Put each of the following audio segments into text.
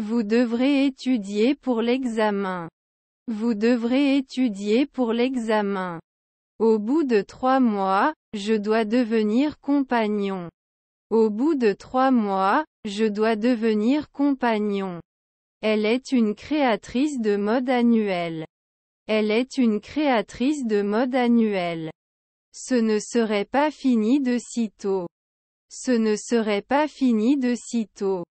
Vous devrez étudier pour l'examen. Vous devrez étudier pour l'examen. Au bout de trois mois, je dois devenir compagnon. Au bout de trois mois, je dois devenir compagnon. Elle est une créatrice de mode annuelle. Elle est une créatrice de mode annuelle. Ce ne serait pas fini de si tôt. Ce ne serait pas fini de si tôt.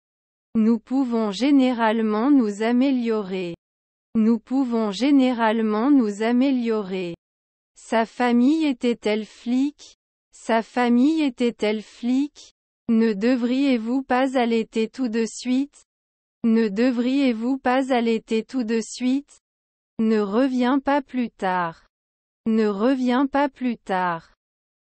Nous pouvons généralement nous améliorer. Nous pouvons généralement nous améliorer. Sa famille était-elle flic Sa famille était-elle flic Ne devriez-vous pas allaiter tout de suite Ne devriez-vous pas allaiter tout de suite Ne reviens pas plus tard. Ne reviens pas plus tard.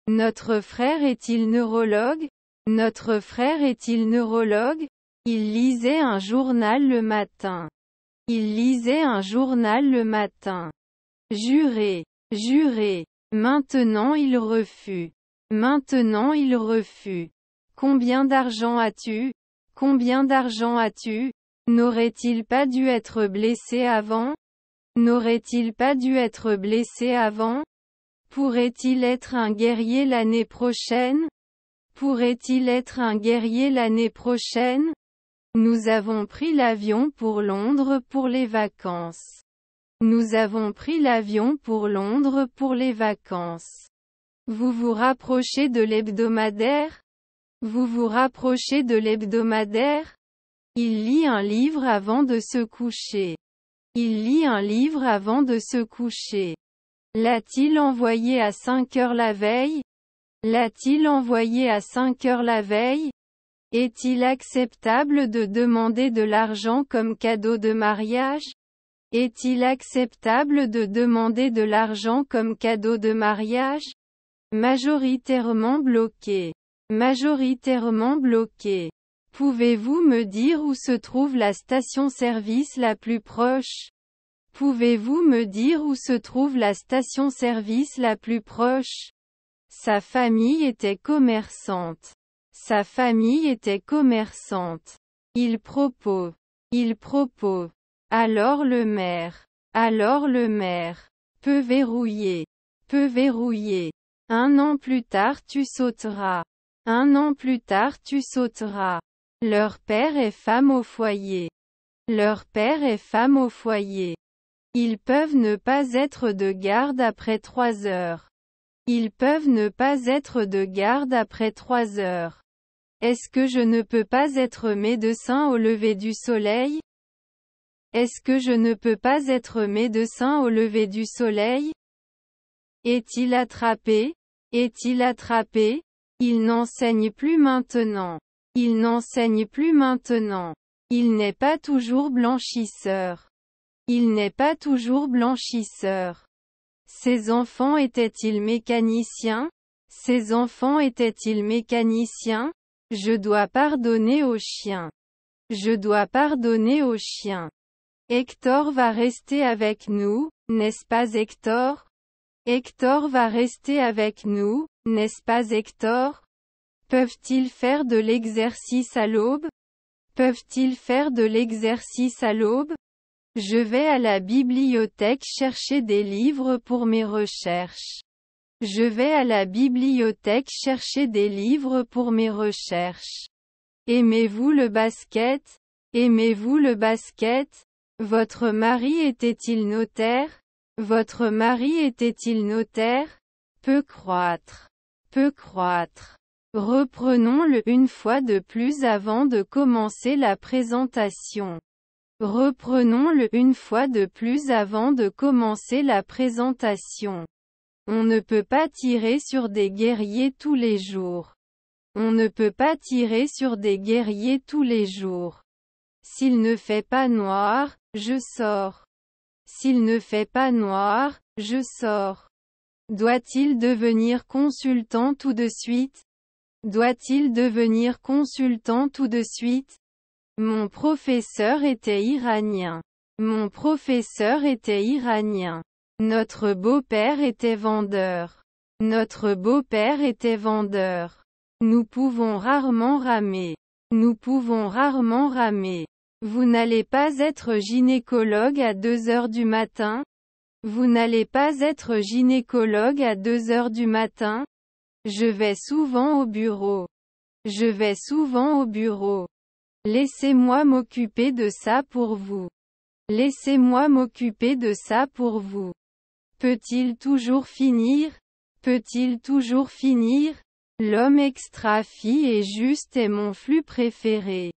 Notre frère est-il neurologue Notre frère est-il neurologue il lisait un journal le matin. Il lisait un journal le matin. Juré. Juré. Maintenant il refus. Maintenant il refus. Combien d'argent as-tu Combien d'argent as-tu N'aurait-il pas dû être blessé avant N'aurait-il pas dû être blessé avant Pourrait-il être un guerrier l'année prochaine Pourrait-il être un guerrier l'année prochaine nous avons pris l'avion pour Londres pour les vacances. Nous avons pris l'avion pour Londres pour les vacances. Vous vous rapprochez de l'hebdomadaire Vous vous rapprochez de l'hebdomadaire Il lit un livre avant de se coucher. Il lit un livre avant de se coucher. L'a-t-il envoyé à 5 heures la veille L'a-t-il envoyé à 5 heures la veille est-il acceptable de demander de l'argent comme cadeau de mariage Est-il acceptable de demander de l'argent comme cadeau de mariage Majoritairement bloqué. Majoritairement bloqué. Pouvez-vous me dire où se trouve la station-service la plus proche Pouvez-vous me dire où se trouve la station-service la plus proche Sa famille était commerçante. Sa famille était commerçante. Il propose. Il propose. Alors le maire. Alors le maire. Peu verrouiller. Peu verrouiller. Un an plus tard tu sauteras. Un an plus tard tu sauteras. Leur père est femme au foyer. Leur père est femme au foyer. Ils peuvent ne pas être de garde après trois heures. Ils peuvent ne pas être de garde après trois heures. Est-ce que je ne peux pas être médecin au lever du soleil Est-ce que je ne peux pas être médecin au lever du soleil Est-il attrapé Est-il attrapé Il n'enseigne plus maintenant. Il n'enseigne plus maintenant. Il n'est pas toujours blanchisseur. Il n'est pas toujours blanchisseur. Ses enfants étaient-ils mécaniciens Ses enfants étaient-ils mécaniciens je dois pardonner au chien. Je dois pardonner au chien. Hector va rester avec nous, n'est-ce pas Hector Hector va rester avec nous, n'est-ce pas Hector Peuvent-ils faire de l'exercice à l'aube Peuvent-ils faire de l'exercice à l'aube Je vais à la bibliothèque chercher des livres pour mes recherches. Je vais à la bibliothèque chercher des livres pour mes recherches. Aimez-vous le basket Aimez-vous le basket Votre mari était-il notaire Votre mari était-il notaire Peu croître. Peu croître. Reprenons-le une fois de plus avant de commencer la présentation. Reprenons-le une fois de plus avant de commencer la présentation. On ne peut pas tirer sur des guerriers tous les jours. On ne peut pas tirer sur des guerriers tous les jours. S'il ne fait pas noir, je sors. S'il ne fait pas noir, je sors. Doit-il devenir consultant tout de suite Doit-il devenir consultant tout de suite Mon professeur était iranien. Mon professeur était iranien. Notre beau-père était vendeur. Notre beau-père était vendeur. Nous pouvons rarement ramer. Nous pouvons rarement ramer. Vous n'allez pas être gynécologue à 2 heures du matin. Vous n'allez pas être gynécologue à 2 heures du matin. Je vais souvent au bureau. Je vais souvent au bureau. Laissez-moi m'occuper de ça pour vous. Laissez-moi m'occuper de ça pour vous. Peut-il toujours finir Peut-il toujours finir L'homme extra fille est juste est mon flux préféré.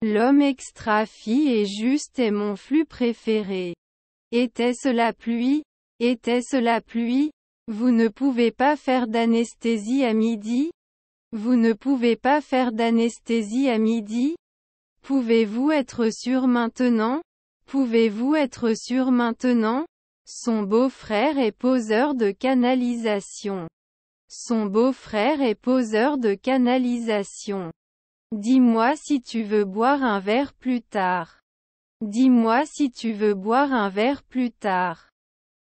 L'homme extra fille est juste est mon flux préféré. Était-ce la pluie Était-ce la pluie Vous ne pouvez pas faire d'anesthésie à midi Vous ne pouvez pas faire d'anesthésie à midi Pouvez-vous être sûr maintenant Pouvez-vous être sûr maintenant son beau-frère est poseur de canalisation. Son beau-frère est poseur de canalisation. Dis-moi si tu veux boire un verre plus tard. Dis-moi si tu veux boire un verre plus tard.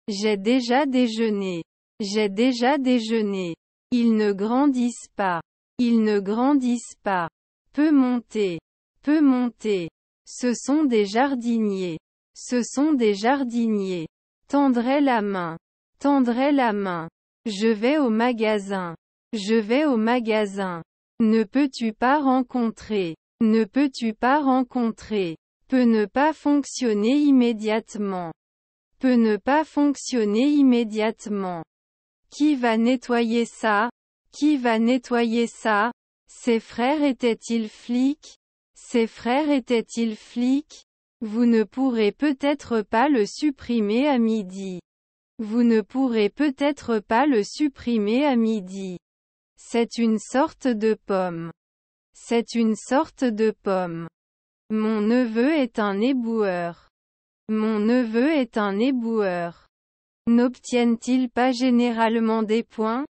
J'ai déjà déjeuné. J'ai déjà déjeuné. Ils ne grandissent pas. Ils ne grandissent pas. Peu monter. Peu monter. Ce sont des jardiniers. Ce sont des jardiniers. Tendrai la main. Tendrai la main. Je vais au magasin. Je vais au magasin. Ne peux-tu pas rencontrer Ne peux-tu pas rencontrer Peut ne pas fonctionner immédiatement. Peut ne pas fonctionner immédiatement. Qui va nettoyer ça Qui va nettoyer ça Ses frères étaient-ils flics Ses frères étaient-ils flics vous ne pourrez peut-être pas le supprimer à midi. Vous ne pourrez peut-être pas le supprimer à midi. C'est une sorte de pomme. C'est une sorte de pomme. Mon neveu est un éboueur. Mon neveu est un éboueur. N'obtiennent-ils pas généralement des points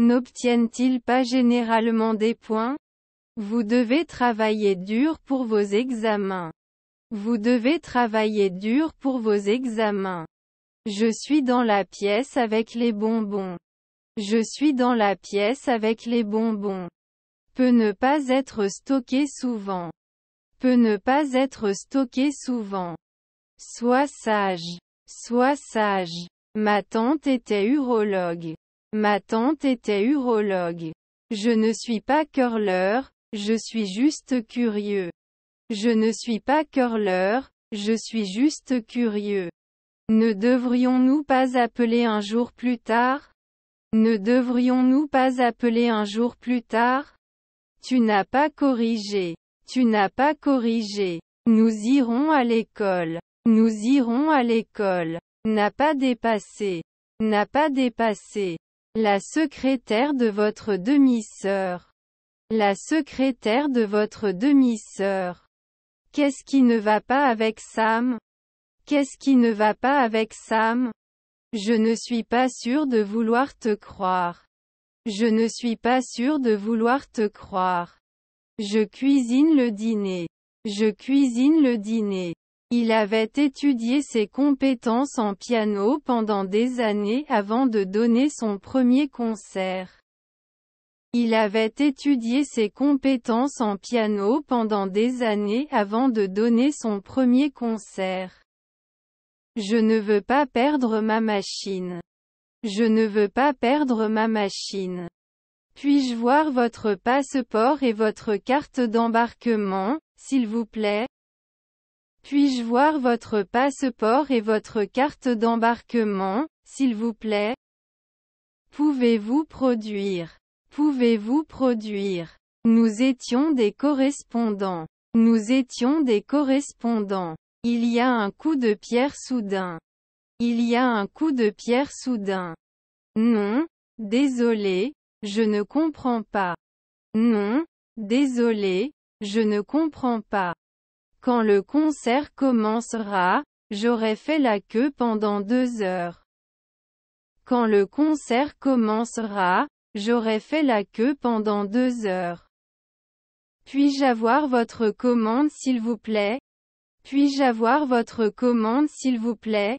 N'obtiennent-ils pas généralement des points Vous devez travailler dur pour vos examens. Vous devez travailler dur pour vos examens. Je suis dans la pièce avec les bonbons. Je suis dans la pièce avec les bonbons. Peut ne pas être stocké souvent. Peut ne pas être stocké souvent. Sois sage. Sois sage. Ma tante était urologue. Ma tante était urologue. Je ne suis pas curleur, je suis juste curieux. Je ne suis pas curleur, je suis juste curieux. Ne devrions-nous pas appeler un jour plus tard Ne devrions-nous pas appeler un jour plus tard Tu n'as pas corrigé. Tu n'as pas corrigé. Nous irons à l'école. Nous irons à l'école. N'a pas dépassé. N'a pas dépassé. La secrétaire de votre demi-sœur. La secrétaire de votre demi-sœur. Qu'est-ce qui ne va pas avec Sam Qu'est-ce qui ne va pas avec Sam Je ne suis pas sûr de vouloir te croire. Je ne suis pas sûr de vouloir te croire. Je cuisine le dîner. Je cuisine le dîner. Il avait étudié ses compétences en piano pendant des années avant de donner son premier concert. Il avait étudié ses compétences en piano pendant des années avant de donner son premier concert. Je ne veux pas perdre ma machine. Je ne veux pas perdre ma machine. Puis-je voir votre passeport et votre carte d'embarquement, s'il vous plaît Puis-je voir votre passeport et votre carte d'embarquement, s'il vous plaît Pouvez-vous produire Pouvez-vous produire Nous étions des correspondants. Nous étions des correspondants. Il y a un coup de pierre soudain. Il y a un coup de pierre soudain. Non, désolé, je ne comprends pas. Non, désolé, je ne comprends pas. Quand le concert commencera, j'aurai fait la queue pendant deux heures. Quand le concert commencera, J'aurais fait la queue pendant deux heures. Puis-je avoir votre commande s'il vous plaît Puis-je avoir votre commande s'il vous plaît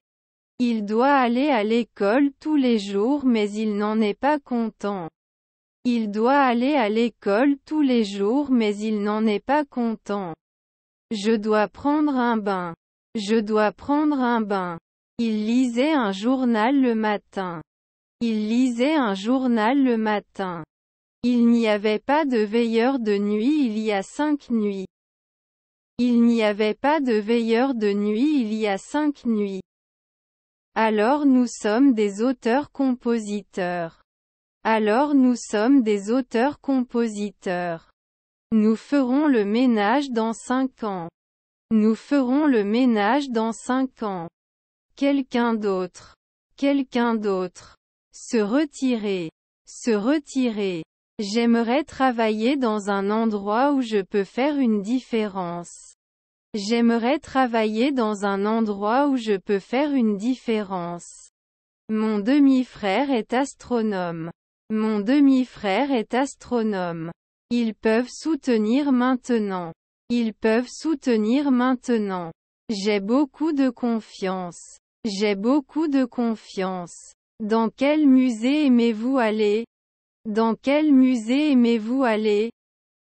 Il doit aller à l'école tous les jours mais il n'en est pas content. Il doit aller à l'école tous les jours mais il n'en est pas content. Je dois prendre un bain. Je dois prendre un bain. Il lisait un journal le matin. Il lisait un journal le matin. Il n'y avait pas de veilleur de nuit il y a cinq nuits. Il n'y avait pas de veilleur de nuit il y a cinq nuits. Alors nous sommes des auteurs-compositeurs. Alors nous sommes des auteurs-compositeurs. Nous ferons le ménage dans cinq ans. Nous ferons le ménage dans cinq ans. Quelqu'un d'autre. Quelqu'un d'autre. Se retirer. Se retirer. J'aimerais travailler dans un endroit où je peux faire une différence. J'aimerais travailler dans un endroit où je peux faire une différence. Mon demi-frère est astronome. Mon demi-frère est astronome. Ils peuvent soutenir maintenant. Ils peuvent soutenir maintenant. J'ai beaucoup de confiance. J'ai beaucoup de confiance. Dans quel musée aimez-vous aller Dans quel musée aimez-vous aller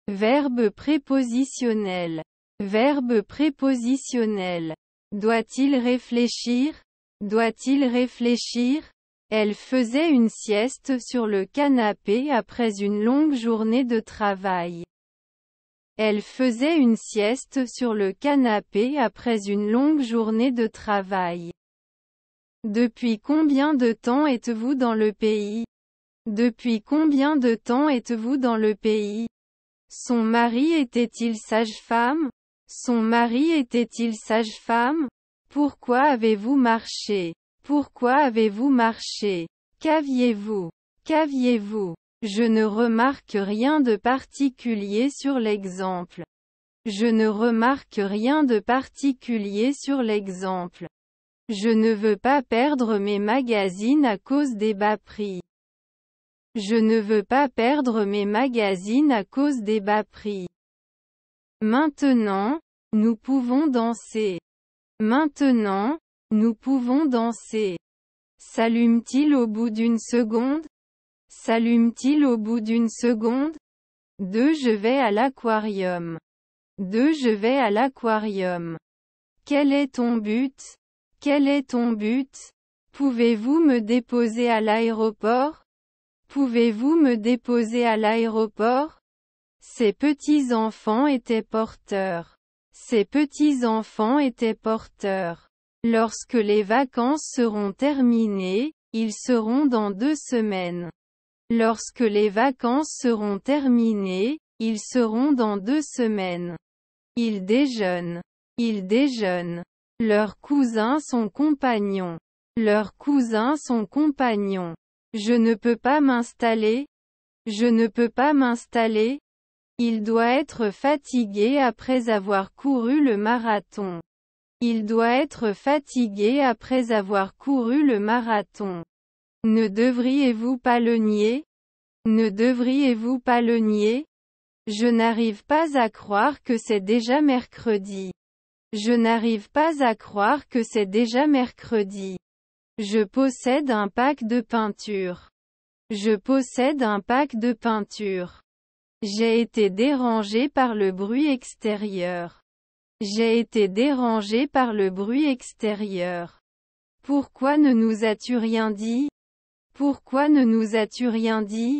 Verbe prépositionnel. Verbe prépositionnel. Doit-il réfléchir Doit-il réfléchir Elle faisait une sieste sur le canapé après une longue journée de travail. Elle faisait une sieste sur le canapé après une longue journée de travail. Depuis combien de temps êtes-vous dans le pays Depuis combien de temps êtes-vous dans le pays Son mari était-il sage-femme Son mari était-il sage-femme Pourquoi avez-vous marché Pourquoi avez-vous marché Qu'aviez-vous Qu'aviez-vous Je ne remarque rien de particulier sur l'exemple. Je ne remarque rien de particulier sur l'exemple. Je ne veux pas perdre mes magazines à cause des bas prix. Je ne veux pas perdre mes magazines à cause des bas prix. Maintenant, nous pouvons danser. Maintenant, nous pouvons danser. S'allume-t-il au bout d'une seconde S'allume-t-il au bout d'une seconde Deux, Je vais à l'aquarium. Deux, Je vais à l'aquarium. Quel est ton but quel est ton but Pouvez-vous me déposer à l'aéroport Pouvez-vous me déposer à l'aéroport Ses petits-enfants étaient porteurs. Ses petits-enfants étaient porteurs. Lorsque les vacances seront terminées, ils seront dans deux semaines. Lorsque les vacances seront terminées, ils seront dans deux semaines. Ils déjeunent. Ils déjeunent. Leurs cousins sont compagnons. Leurs cousins sont compagnons. Je ne peux pas m'installer. Je ne peux pas m'installer. Il doit être fatigué après avoir couru le marathon. Il doit être fatigué après avoir couru le marathon. Ne devriez-vous pas le nier Ne devriez-vous pas le nier Je n'arrive pas à croire que c'est déjà mercredi. Je n'arrive pas à croire que c'est déjà mercredi. Je possède un pack de peinture. Je possède un pack de peinture. J'ai été dérangé par le bruit extérieur. J'ai été dérangé par le bruit extérieur. Pourquoi ne nous as-tu rien dit Pourquoi ne nous as-tu rien dit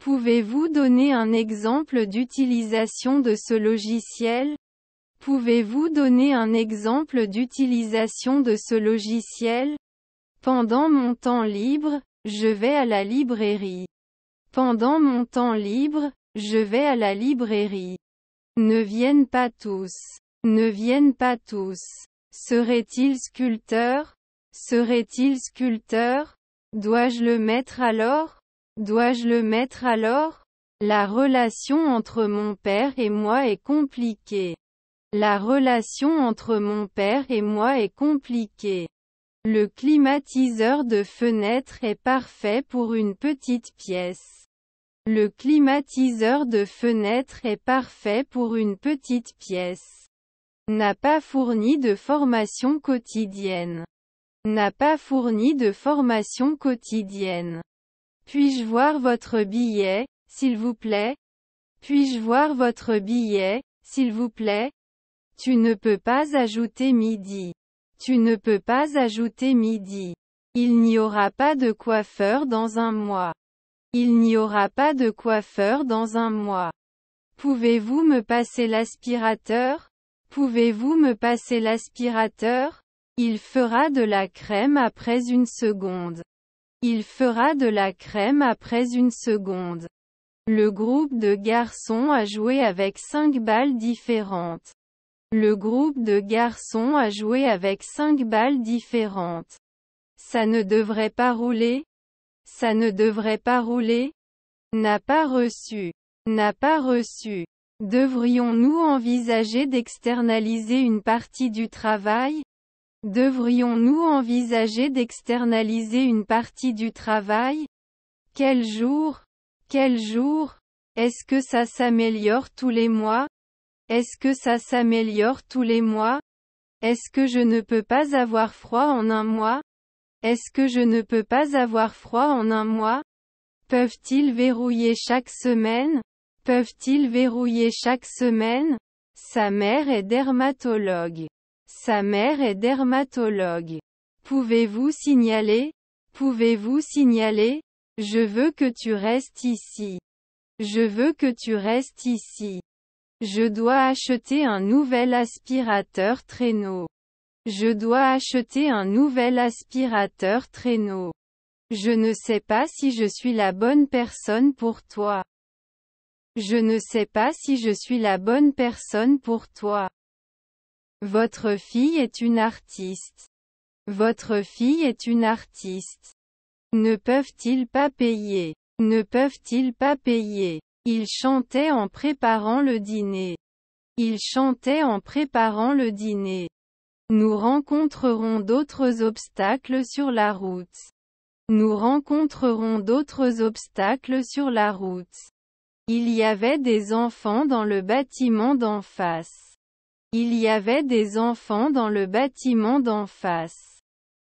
Pouvez-vous donner un exemple d'utilisation de ce logiciel Pouvez-vous donner un exemple d'utilisation de ce logiciel Pendant mon temps libre, je vais à la librairie. Pendant mon temps libre, je vais à la librairie. Ne viennent pas tous. Ne viennent pas tous. Serait-il sculpteur Serait-il sculpteur Dois-je le mettre alors Dois-je le mettre alors La relation entre mon père et moi est compliquée. La relation entre mon père et moi est compliquée. Le climatiseur de fenêtre est parfait pour une petite pièce. Le climatiseur de fenêtre est parfait pour une petite pièce. N'a pas fourni de formation quotidienne. N'a pas fourni de formation quotidienne. Puis-je voir votre billet, s'il vous plaît Puis-je voir votre billet, s'il vous plaît tu ne peux pas ajouter midi. Tu ne peux pas ajouter midi. Il n'y aura pas de coiffeur dans un mois. Il n'y aura pas de coiffeur dans un mois. Pouvez-vous me passer l'aspirateur Pouvez-vous me passer l'aspirateur Il fera de la crème après une seconde. Il fera de la crème après une seconde. Le groupe de garçons a joué avec cinq balles différentes. Le groupe de garçons a joué avec cinq balles différentes. Ça ne devrait pas rouler. Ça ne devrait pas rouler. N'a pas reçu. N'a pas reçu. Devrions-nous envisager d'externaliser une partie du travail Devrions-nous envisager d'externaliser une partie du travail Quel jour Quel jour Est-ce que ça s'améliore tous les mois est-ce que ça s'améliore tous les mois Est-ce que je ne peux pas avoir froid en un mois Est-ce que je ne peux pas avoir froid en un mois Peuvent-ils verrouiller chaque semaine Peuvent-ils verrouiller chaque semaine Sa mère est dermatologue. Sa mère est dermatologue. Pouvez-vous signaler Pouvez-vous signaler Je veux que tu restes ici. Je veux que tu restes ici. Je dois acheter un nouvel aspirateur traîneau. Je dois acheter un nouvel aspirateur traîneau. Je ne sais pas si je suis la bonne personne pour toi. Je ne sais pas si je suis la bonne personne pour toi. Votre fille est une artiste. Votre fille est une artiste. Ne peuvent-ils pas payer Ne peuvent-ils pas payer il chantait en préparant le dîner. Il chantait en préparant le dîner. Nous rencontrerons d'autres obstacles sur la route. Nous rencontrerons d'autres obstacles sur la route. Il y avait des enfants dans le bâtiment d'en face. Il y avait des enfants dans le bâtiment d'en face.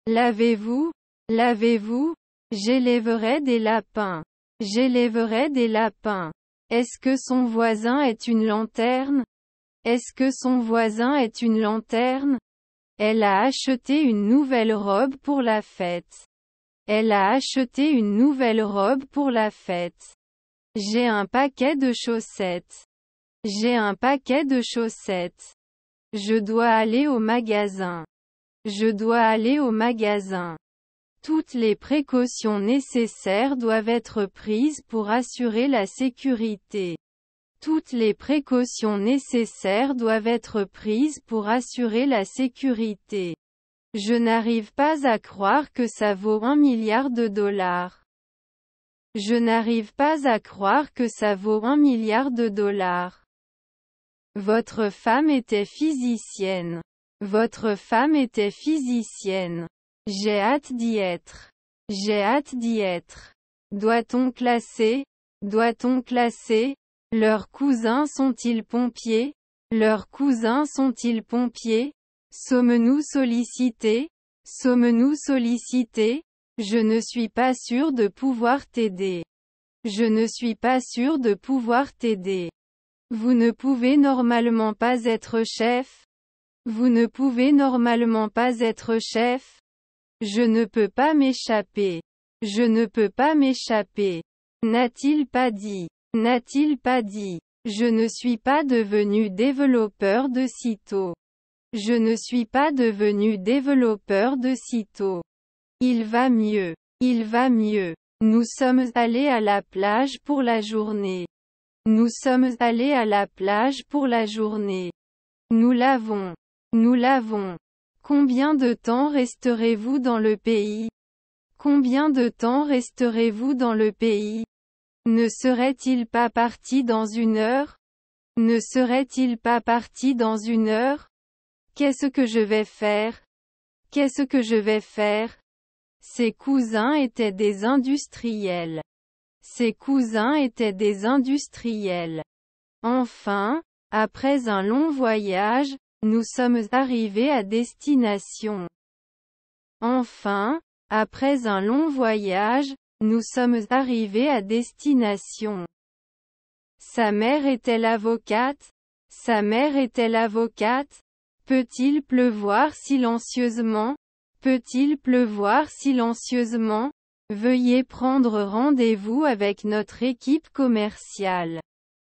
L'avez-vous L'avez-vous J'élèverai des lapins. J'élèverai des lapins. Est-ce que son voisin est une lanterne Est-ce que son voisin est une lanterne Elle a acheté une nouvelle robe pour la fête. Elle a acheté une nouvelle robe pour la fête. J'ai un paquet de chaussettes. J'ai un paquet de chaussettes. Je dois aller au magasin. Je dois aller au magasin. Toutes les précautions nécessaires doivent être prises pour assurer la sécurité. Toutes les précautions nécessaires doivent être prises pour assurer la sécurité. Je n'arrive pas à croire que ça vaut un milliard de dollars. Je n'arrive pas à croire que ça vaut un milliard de dollars. Votre femme était physicienne. Votre femme était physicienne. J'ai hâte d'y être. J'ai hâte d'y être. Doit-on classer Doit-on classer Leurs cousins sont-ils pompiers Leurs cousins sont-ils pompiers Sommes-nous sollicités Sommes-nous sollicités Je ne suis pas sûr de pouvoir t'aider. Je ne suis pas sûr de pouvoir t'aider. Vous ne pouvez normalement pas être chef. Vous ne pouvez normalement pas être chef. Je ne peux pas m'échapper. Je ne peux pas m'échapper. N'a-t-il pas dit N'a-t-il pas dit Je ne suis pas devenu développeur de sitôt. Je ne suis pas devenu développeur de sitôt. Il va mieux. Il va mieux. Nous sommes allés à la plage pour la journée. Nous sommes allés à la plage pour la journée. Nous l'avons. Nous l'avons. Combien de temps resterez-vous dans le pays Combien de temps resterez-vous dans le pays Ne serait-il pas parti dans une heure Ne serait-il pas parti dans une heure Qu'est-ce que je vais faire Qu'est-ce que je vais faire Ses cousins étaient des industriels. Ses cousins étaient des industriels. Enfin, après un long voyage, nous sommes arrivés à destination. Enfin, après un long voyage, nous sommes arrivés à destination. Sa mère est-elle avocate Sa mère est-elle avocate Peut-il pleuvoir silencieusement Peut-il pleuvoir silencieusement Veuillez prendre rendez-vous avec notre équipe commerciale.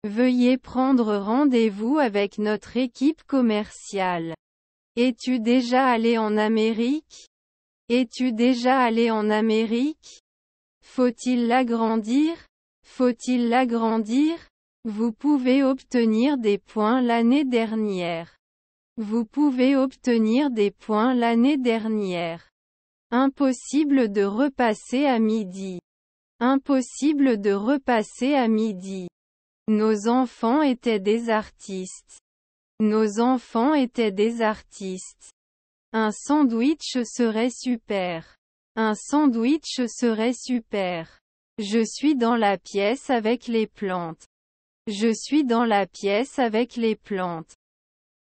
Veuillez prendre rendez-vous avec notre équipe commerciale. Es-tu déjà allé en Amérique Es-tu déjà allé en Amérique Faut-il l'agrandir Faut-il l'agrandir Vous pouvez obtenir des points l'année dernière. Vous pouvez obtenir des points l'année dernière. Impossible de repasser à midi. Impossible de repasser à midi. Nos enfants étaient des artistes. Nos enfants étaient des artistes. Un sandwich serait super. Un sandwich serait super. Je suis dans la pièce avec les plantes. Je suis dans la pièce avec les plantes.